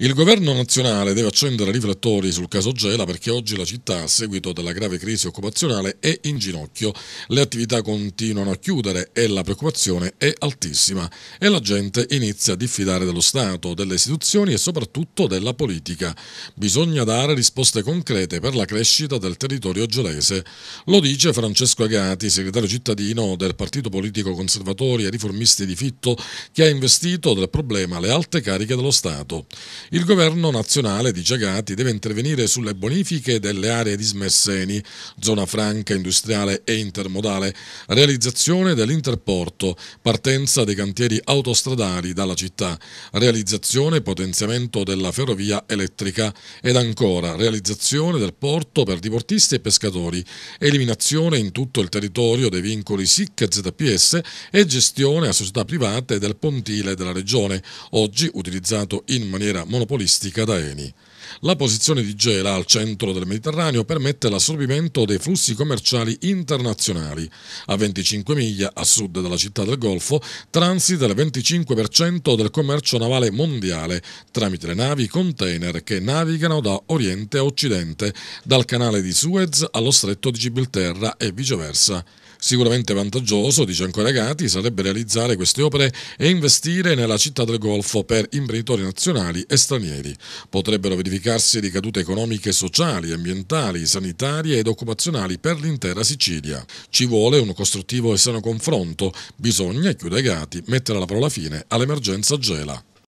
Il governo nazionale deve accendere riflettori sul caso Gela perché oggi la città, a seguito della grave crisi occupazionale, è in ginocchio. Le attività continuano a chiudere e la preoccupazione è altissima e la gente inizia a diffidare dello Stato, delle istituzioni e soprattutto della politica. Bisogna dare risposte concrete per la crescita del territorio gelese. Lo dice Francesco Agati, segretario cittadino del partito politico conservatori e riformisti di Fitto, che ha investito del problema le alte cariche dello Stato. Il governo nazionale di Giagati deve intervenire sulle bonifiche delle aree di Smesseni, zona franca, industriale e intermodale, realizzazione dell'interporto, partenza dei cantieri autostradali dalla città, realizzazione e potenziamento della ferrovia elettrica ed ancora realizzazione del porto per diportisti e pescatori, eliminazione in tutto il territorio dei vincoli SIC e ZPS e gestione a società private del pontile della regione, oggi utilizzato in maniera monetaria monopolistica da Eni. La posizione di Gela al centro del Mediterraneo permette l'assorbimento dei flussi commerciali internazionali. A 25 miglia a sud della città del Golfo transita il 25% del commercio navale mondiale tramite le navi container che navigano da oriente a occidente, dal canale di Suez allo stretto di Gibilterra e viceversa. Sicuramente vantaggioso, dice ancora Gatti, sarebbe realizzare queste opere e investire nella città del Golfo per imprenditori nazionali e stranieri. Potrebbero verificare verificarsi ricadute economiche, sociali, ambientali, sanitarie ed occupazionali per l'intera Sicilia. Ci vuole un costruttivo e sano confronto, bisogna, chiude Gati, mettere alla parola fine all'emergenza Gela.